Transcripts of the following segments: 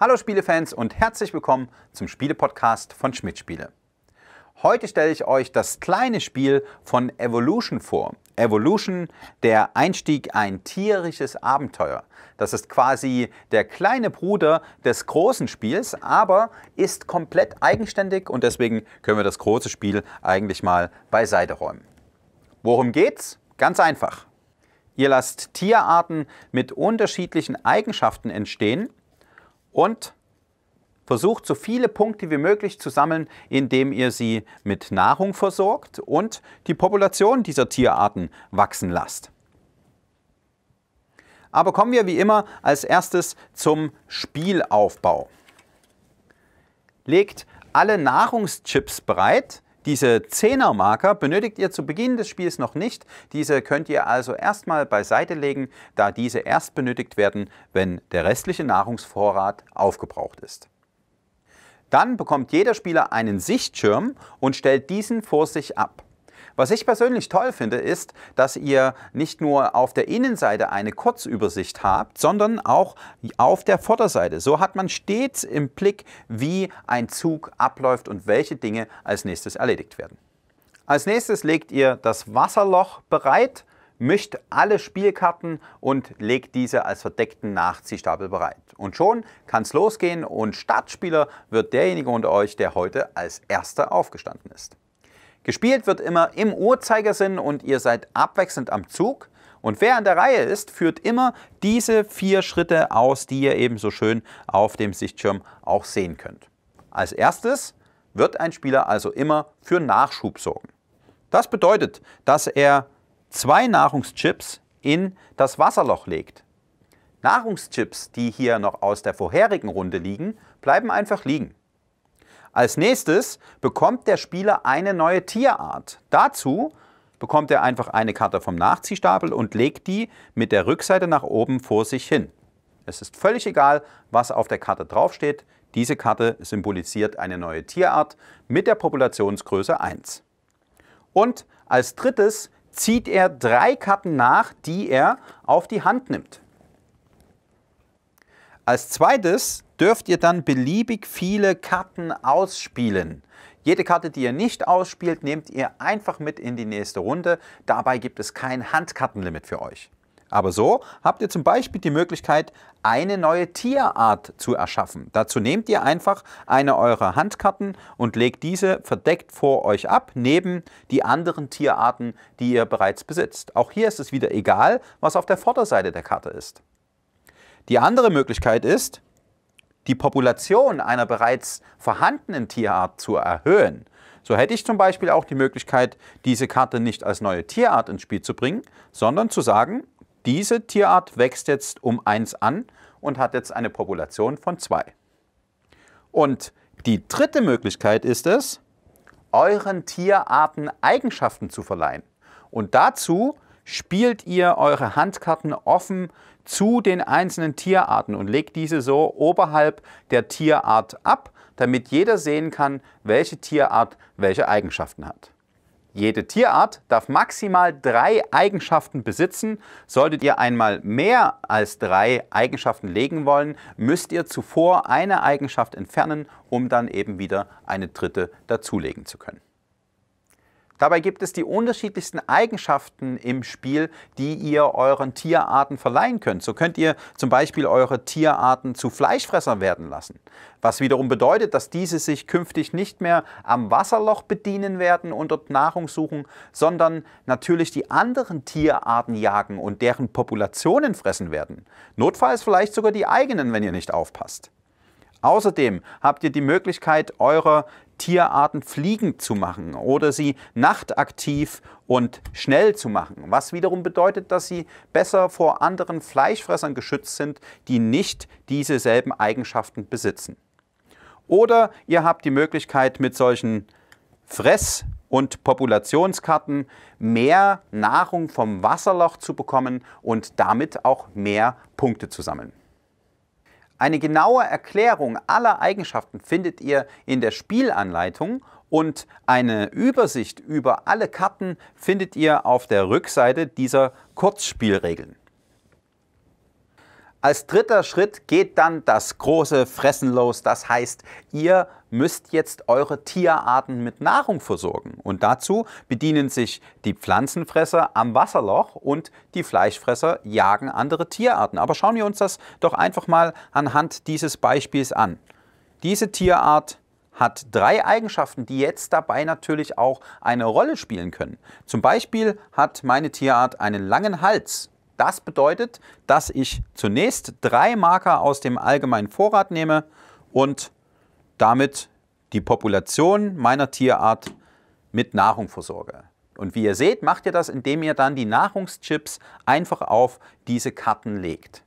Hallo Spielefans und herzlich willkommen zum Spielepodcast von Schmidt Spiele. Heute stelle ich euch das kleine Spiel von Evolution vor. Evolution, der Einstieg, ein tierisches Abenteuer. Das ist quasi der kleine Bruder des großen Spiels, aber ist komplett eigenständig und deswegen können wir das große Spiel eigentlich mal beiseite räumen. Worum geht's? Ganz einfach. Ihr lasst Tierarten mit unterschiedlichen Eigenschaften entstehen und versucht so viele Punkte wie möglich zu sammeln, indem ihr sie mit Nahrung versorgt und die Population dieser Tierarten wachsen lasst. Aber kommen wir wie immer als erstes zum Spielaufbau. Legt alle Nahrungschips bereit, diese 10er Marker benötigt ihr zu Beginn des Spiels noch nicht. Diese könnt ihr also erstmal beiseite legen, da diese erst benötigt werden, wenn der restliche Nahrungsvorrat aufgebraucht ist. Dann bekommt jeder Spieler einen Sichtschirm und stellt diesen vor sich ab. Was ich persönlich toll finde, ist, dass ihr nicht nur auf der Innenseite eine Kurzübersicht habt, sondern auch auf der Vorderseite. So hat man stets im Blick, wie ein Zug abläuft und welche Dinge als nächstes erledigt werden. Als nächstes legt ihr das Wasserloch bereit, mischt alle Spielkarten und legt diese als verdeckten Nachziehstapel bereit. Und schon kann es losgehen und Startspieler wird derjenige unter euch, der heute als erster aufgestanden ist. Gespielt wird immer im Uhrzeigersinn und ihr seid abwechselnd am Zug. Und wer an der Reihe ist, führt immer diese vier Schritte aus, die ihr eben so schön auf dem Sichtschirm auch sehen könnt. Als erstes wird ein Spieler also immer für Nachschub sorgen. Das bedeutet, dass er zwei Nahrungschips in das Wasserloch legt. Nahrungschips, die hier noch aus der vorherigen Runde liegen, bleiben einfach liegen. Als nächstes bekommt der Spieler eine neue Tierart. Dazu bekommt er einfach eine Karte vom Nachziehstapel und legt die mit der Rückseite nach oben vor sich hin. Es ist völlig egal, was auf der Karte draufsteht. Diese Karte symbolisiert eine neue Tierart mit der Populationsgröße 1. Und als drittes zieht er drei Karten nach, die er auf die Hand nimmt. Als zweites dürft ihr dann beliebig viele Karten ausspielen. Jede Karte, die ihr nicht ausspielt, nehmt ihr einfach mit in die nächste Runde. Dabei gibt es kein Handkartenlimit für euch. Aber so habt ihr zum Beispiel die Möglichkeit, eine neue Tierart zu erschaffen. Dazu nehmt ihr einfach eine eurer Handkarten und legt diese verdeckt vor euch ab, neben die anderen Tierarten, die ihr bereits besitzt. Auch hier ist es wieder egal, was auf der Vorderseite der Karte ist. Die andere Möglichkeit ist, die Population einer bereits vorhandenen Tierart zu erhöhen, so hätte ich zum Beispiel auch die Möglichkeit, diese Karte nicht als neue Tierart ins Spiel zu bringen, sondern zu sagen, diese Tierart wächst jetzt um 1 an und hat jetzt eine Population von 2. Und die dritte Möglichkeit ist es, euren Tierarten Eigenschaften zu verleihen. Und dazu spielt ihr eure Handkarten offen zu den einzelnen Tierarten und legt diese so oberhalb der Tierart ab, damit jeder sehen kann, welche Tierart welche Eigenschaften hat. Jede Tierart darf maximal drei Eigenschaften besitzen. Solltet ihr einmal mehr als drei Eigenschaften legen wollen, müsst ihr zuvor eine Eigenschaft entfernen, um dann eben wieder eine dritte dazulegen zu können. Dabei gibt es die unterschiedlichsten Eigenschaften im Spiel, die ihr euren Tierarten verleihen könnt. So könnt ihr zum Beispiel eure Tierarten zu Fleischfressern werden lassen, was wiederum bedeutet, dass diese sich künftig nicht mehr am Wasserloch bedienen werden und dort Nahrung suchen, sondern natürlich die anderen Tierarten jagen und deren Populationen fressen werden. Notfalls vielleicht sogar die eigenen, wenn ihr nicht aufpasst. Außerdem habt ihr die Möglichkeit, eure Tierarten fliegend zu machen oder sie nachtaktiv und schnell zu machen, was wiederum bedeutet, dass sie besser vor anderen Fleischfressern geschützt sind, die nicht diese selben Eigenschaften besitzen. Oder ihr habt die Möglichkeit, mit solchen Fress- und Populationskarten mehr Nahrung vom Wasserloch zu bekommen und damit auch mehr Punkte zu sammeln. Eine genaue Erklärung aller Eigenschaften findet ihr in der Spielanleitung und eine Übersicht über alle Karten findet ihr auf der Rückseite dieser Kurzspielregeln. Als dritter Schritt geht dann das große Fressen los. Das heißt, ihr müsst jetzt eure Tierarten mit Nahrung versorgen. Und dazu bedienen sich die Pflanzenfresser am Wasserloch und die Fleischfresser jagen andere Tierarten. Aber schauen wir uns das doch einfach mal anhand dieses Beispiels an. Diese Tierart hat drei Eigenschaften, die jetzt dabei natürlich auch eine Rolle spielen können. Zum Beispiel hat meine Tierart einen langen Hals. Das bedeutet, dass ich zunächst drei Marker aus dem allgemeinen Vorrat nehme und damit die Population meiner Tierart mit Nahrung versorge. Und wie ihr seht, macht ihr das, indem ihr dann die Nahrungschips einfach auf diese Karten legt.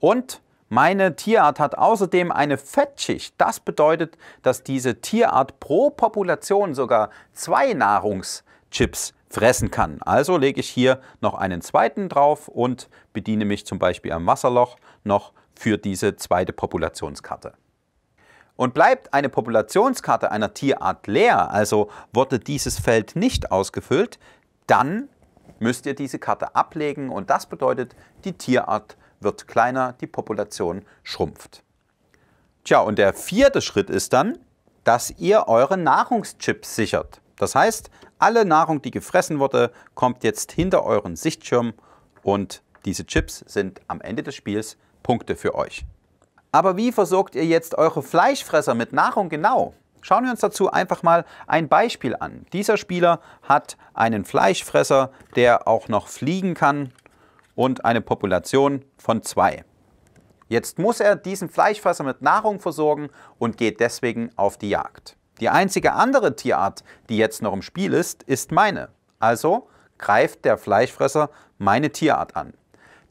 Und meine Tierart hat außerdem eine Fettschicht. Das bedeutet, dass diese Tierart pro Population sogar zwei Nahrungschips fressen kann. Also lege ich hier noch einen zweiten drauf und bediene mich zum Beispiel am Wasserloch noch für diese zweite Populationskarte. Und bleibt eine Populationskarte einer Tierart leer, also wurde dieses Feld nicht ausgefüllt, dann müsst ihr diese Karte ablegen und das bedeutet, die Tierart wird kleiner, die Population schrumpft. Tja, und der vierte Schritt ist dann, dass ihr eure Nahrungschips sichert. Das heißt, alle Nahrung, die gefressen wurde, kommt jetzt hinter euren Sichtschirm und diese Chips sind am Ende des Spiels Punkte für euch. Aber wie versorgt ihr jetzt eure Fleischfresser mit Nahrung genau? Schauen wir uns dazu einfach mal ein Beispiel an. Dieser Spieler hat einen Fleischfresser, der auch noch fliegen kann und eine Population von zwei. Jetzt muss er diesen Fleischfresser mit Nahrung versorgen und geht deswegen auf die Jagd. Die einzige andere Tierart, die jetzt noch im Spiel ist, ist meine. Also greift der Fleischfresser meine Tierart an.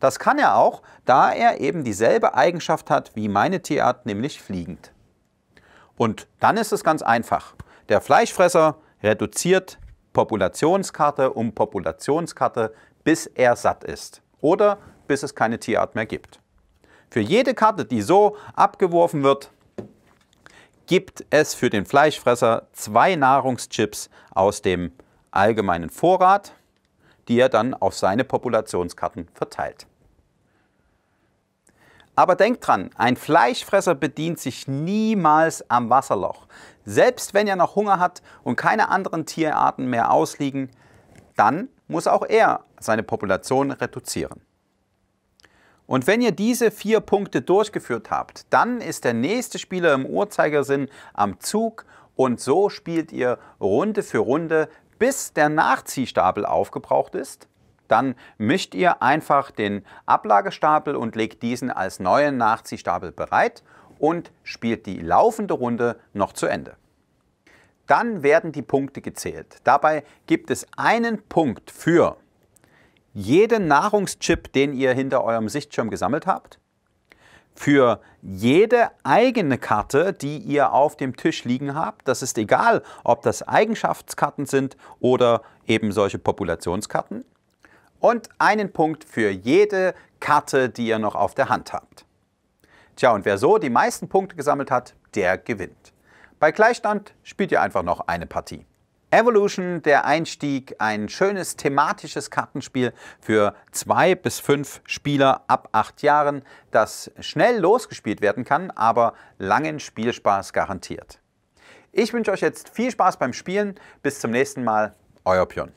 Das kann er auch, da er eben dieselbe Eigenschaft hat wie meine Tierart, nämlich fliegend. Und dann ist es ganz einfach. Der Fleischfresser reduziert Populationskarte um Populationskarte, bis er satt ist oder bis es keine Tierart mehr gibt. Für jede Karte, die so abgeworfen wird, gibt es für den Fleischfresser zwei Nahrungschips aus dem allgemeinen Vorrat, die er dann auf seine Populationskarten verteilt. Aber denkt dran, ein Fleischfresser bedient sich niemals am Wasserloch. Selbst wenn er noch Hunger hat und keine anderen Tierarten mehr ausliegen, dann muss auch er seine Population reduzieren. Und wenn ihr diese vier Punkte durchgeführt habt, dann ist der nächste Spieler im Uhrzeigersinn am Zug und so spielt ihr Runde für Runde, bis der Nachziehstapel aufgebraucht ist dann mischt ihr einfach den Ablagestapel und legt diesen als neuen Nachziehstapel bereit und spielt die laufende Runde noch zu Ende. Dann werden die Punkte gezählt. Dabei gibt es einen Punkt für jeden Nahrungschip, den ihr hinter eurem Sichtschirm gesammelt habt, für jede eigene Karte, die ihr auf dem Tisch liegen habt. Das ist egal, ob das Eigenschaftskarten sind oder eben solche Populationskarten und einen Punkt für jede Karte, die ihr noch auf der Hand habt. Tja, und wer so die meisten Punkte gesammelt hat, der gewinnt. Bei Gleichstand spielt ihr einfach noch eine Partie. Evolution, der Einstieg, ein schönes thematisches Kartenspiel für zwei bis fünf Spieler ab acht Jahren, das schnell losgespielt werden kann, aber langen Spielspaß garantiert. Ich wünsche euch jetzt viel Spaß beim Spielen. Bis zum nächsten Mal, euer Pion.